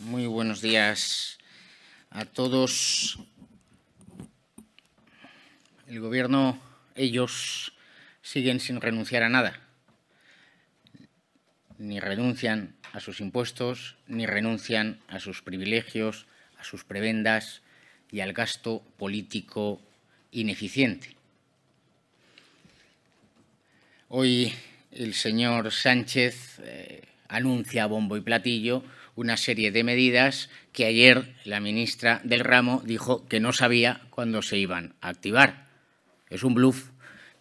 Muy buenos días a todos. El gobierno, ellos siguen sin renunciar a nada. Ni renuncian a sus impuestos, ni renuncian a sus privilegios, a sus prebendas y al gasto político ineficiente. Hoy el señor Sánchez eh, anuncia bombo y platillo una serie de medidas que ayer la ministra del ramo dijo que no sabía cuándo se iban a activar. Es un bluff.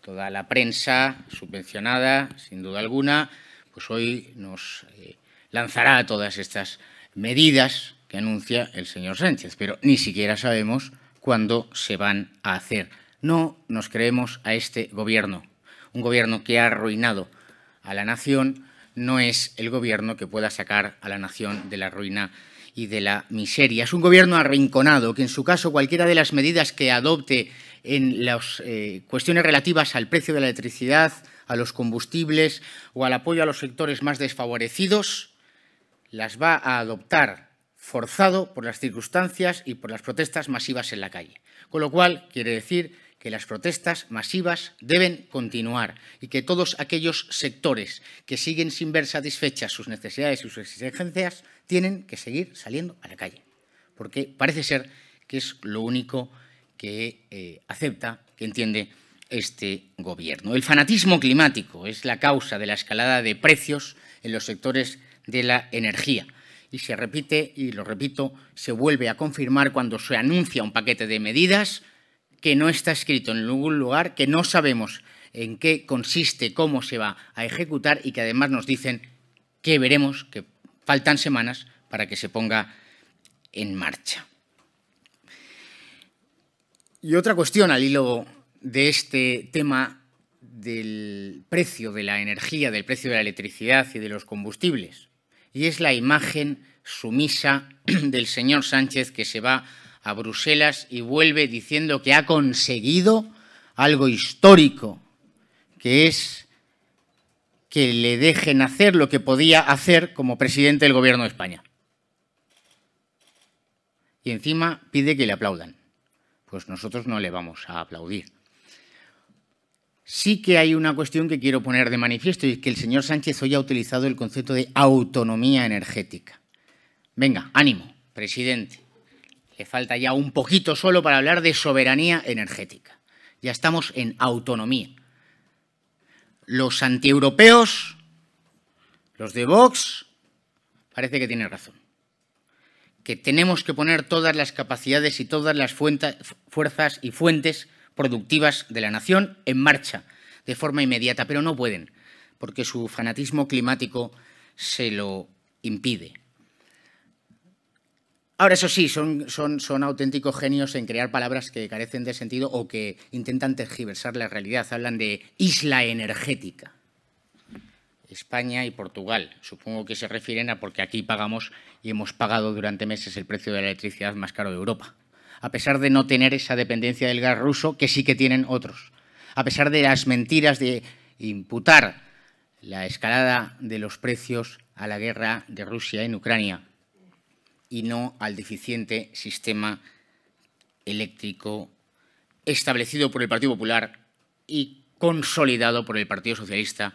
Toda la prensa subvencionada, sin duda alguna, pues hoy nos eh, lanzará todas estas medidas que anuncia el señor Sánchez, pero ni siquiera sabemos cuándo se van a hacer. No nos creemos a este gobierno, un gobierno que ha arruinado a la nación no es el gobierno que pueda sacar a la nación de la ruina y de la miseria. Es un gobierno arrinconado que, en su caso, cualquiera de las medidas que adopte en las eh, cuestiones relativas al precio de la electricidad, a los combustibles o al apoyo a los sectores más desfavorecidos, las va a adoptar forzado por las circunstancias y por las protestas masivas en la calle. Con lo cual, quiere decir que las protestas masivas deben continuar y que todos aquellos sectores que siguen sin ver satisfechas sus necesidades y sus exigencias tienen que seguir saliendo a la calle, porque parece ser que es lo único que eh, acepta, que entiende este gobierno. El fanatismo climático es la causa de la escalada de precios en los sectores de la energía y se repite, y lo repito, se vuelve a confirmar cuando se anuncia un paquete de medidas que no está escrito en ningún lugar, que no sabemos en qué consiste, cómo se va a ejecutar y que además nos dicen que veremos que faltan semanas para que se ponga en marcha. Y otra cuestión al hilo de este tema del precio de la energía, del precio de la electricidad y de los combustibles. Y es la imagen sumisa del señor Sánchez que se va a Bruselas y vuelve diciendo que ha conseguido algo histórico, que es que le dejen hacer lo que podía hacer como presidente del Gobierno de España. Y encima pide que le aplaudan. Pues nosotros no le vamos a aplaudir. Sí que hay una cuestión que quiero poner de manifiesto y es que el señor Sánchez hoy ha utilizado el concepto de autonomía energética. Venga, ánimo, presidente le falta ya un poquito solo para hablar de soberanía energética. Ya estamos en autonomía. Los antieuropeos, los de Vox, parece que tienen razón. Que tenemos que poner todas las capacidades y todas las fuerzas y fuentes productivas de la nación en marcha de forma inmediata, pero no pueden, porque su fanatismo climático se lo impide. Ahora, eso sí, son, auténticos genios en crear palabras que carecen de sentido o que intentan tergiversar la realidad. Hablan de isla energética. España y Portugal. Supongo que se refieren a porque aquí pagamos y hemos pagado durante meses el precio de la electricidad más caro de Europa. A pesar de no tener esa dependencia del gas ruso que sí que tienen otros. A pesar de las mentiras de imputar la escalada de los precios a la guerra de Rusia en Ucrania y no al deficiente sistema eléctrico establecido por el Partido Popular y consolidado por el Partido Socialista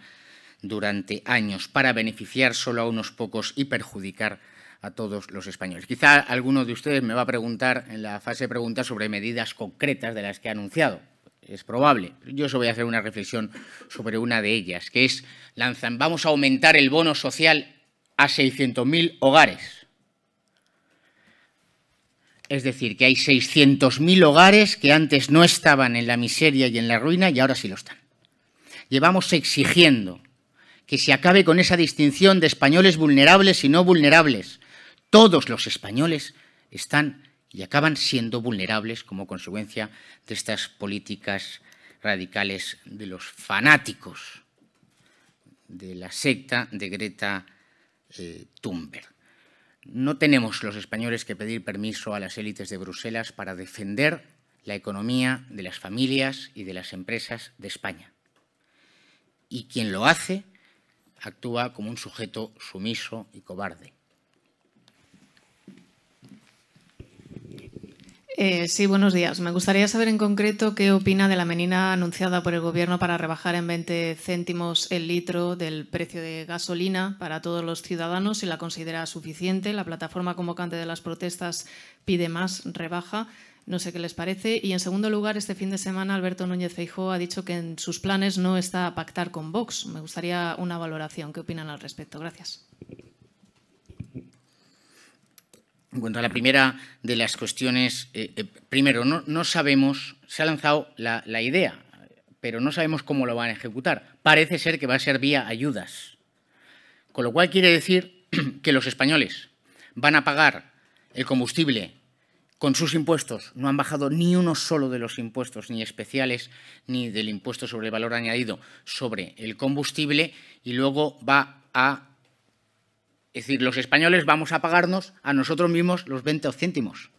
durante años para beneficiar solo a unos pocos y perjudicar a todos los españoles. Quizá alguno de ustedes me va a preguntar en la fase de preguntas sobre medidas concretas de las que ha anunciado. Es probable. Yo os voy a hacer una reflexión sobre una de ellas, que es lanzan, vamos a aumentar el bono social a 600.000 hogares. Es decir, que hay 600.000 hogares que antes no estaban en la miseria y en la ruina y ahora sí lo están. Llevamos exigiendo que se acabe con esa distinción de españoles vulnerables y no vulnerables. Todos los españoles están y acaban siendo vulnerables como consecuencia de estas políticas radicales de los fanáticos de la secta de Greta eh, Thunberg. No tenemos los españoles que pedir permiso a las élites de Bruselas para defender la economía de las familias y de las empresas de España. Y quien lo hace actúa como un sujeto sumiso y cobarde. Eh, sí, buenos días. Me gustaría saber en concreto qué opina de la menina anunciada por el Gobierno para rebajar en 20 céntimos el litro del precio de gasolina para todos los ciudadanos, si la considera suficiente. La plataforma convocante de las protestas pide más rebaja. No sé qué les parece. Y en segundo lugar, este fin de semana Alberto Núñez Feijóo ha dicho que en sus planes no está a pactar con Vox. Me gustaría una valoración. ¿Qué opinan al respecto? Gracias. En cuanto a la primera de las cuestiones, eh, eh, primero, no, sabemos, se ha lanzado la, idea, pero no sabemos cómo lo van a ejecutar. Parece ser que va a ser vía ayudas, con lo cual quiere decir que los españoles van a pagar el combustible con sus impuestos. No han bajado ni uno solo de los impuestos, ni especiales, ni del impuesto sobre el valor añadido sobre el combustible, y luego va a es decir, los españoles vamos a pagarnos a nosotros mismos los 20 céntimos.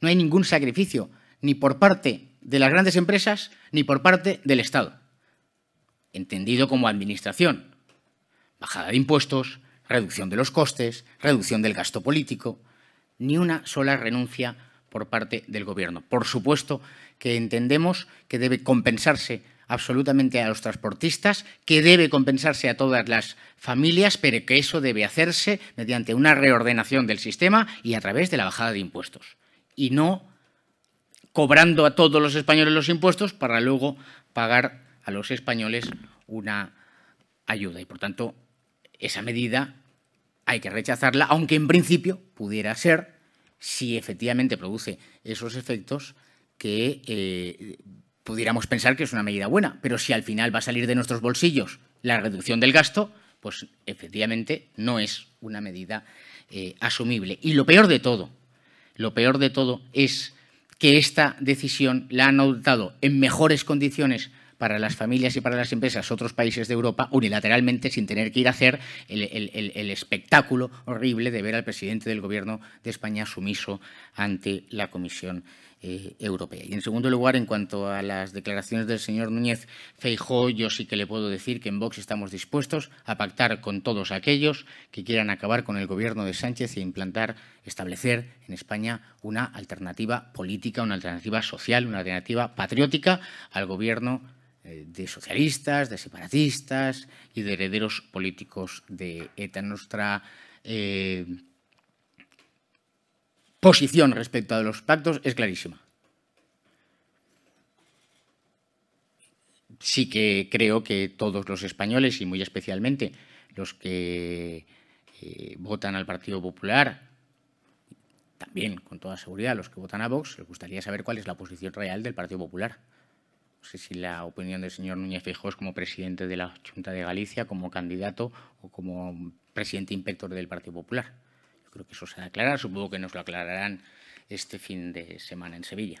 No hay ningún sacrificio, ni por parte de las grandes empresas, ni por parte del Estado. Entendido como administración. Bajada de impuestos, reducción de los costes, reducción del gasto político. Ni una sola renuncia por parte del Gobierno. Por supuesto que entendemos que debe compensarse absolutamente a los transportistas, que debe compensarse a todas las familias, pero que eso debe hacerse mediante una reordenación del sistema y a través de la bajada de impuestos. Y no cobrando a todos los españoles los impuestos para luego pagar a los españoles una ayuda. Y por tanto, esa medida hay que rechazarla, aunque en principio pudiera ser, si efectivamente produce esos efectos, que eh, pudiéramos pensar que es una medida buena, pero si al final va a salir de nuestros bolsillos la reducción del gasto, pues efectivamente no es una medida eh, asumible. Y lo peor de todo, lo peor de todo es que esta decisión la han adoptado en mejores condiciones para las familias y para las empresas otros países de Europa unilateralmente sin tener que ir a hacer el, el espectáculo horrible de ver al presidente del Gobierno de España sumiso ante la Comisión eh, europea. Y en segundo lugar, en cuanto a las declaraciones del señor Núñez Feijó, yo sí que le puedo decir que en Vox estamos dispuestos a pactar con todos aquellos que quieran acabar con el gobierno de Sánchez e implantar, establecer en España una alternativa política, una alternativa social, una alternativa patriótica al gobierno eh, de socialistas, de separatistas y de herederos políticos de ETA. Nuestra eh, posición respecto a los pactos es clarísima. Sí que creo que todos los españoles y muy especialmente los que eh, votan al Partido Popular, también con toda seguridad los que votan a Vox, les gustaría saber cuál es la posición real del Partido Popular. No sé si la opinión del señor Núñez Feijóo como presidente de la Junta de Galicia, como candidato o como presidente inspector del Partido Popular creo que eso se aclara, supongo que nos lo aclararán este fin de semana en Sevilla.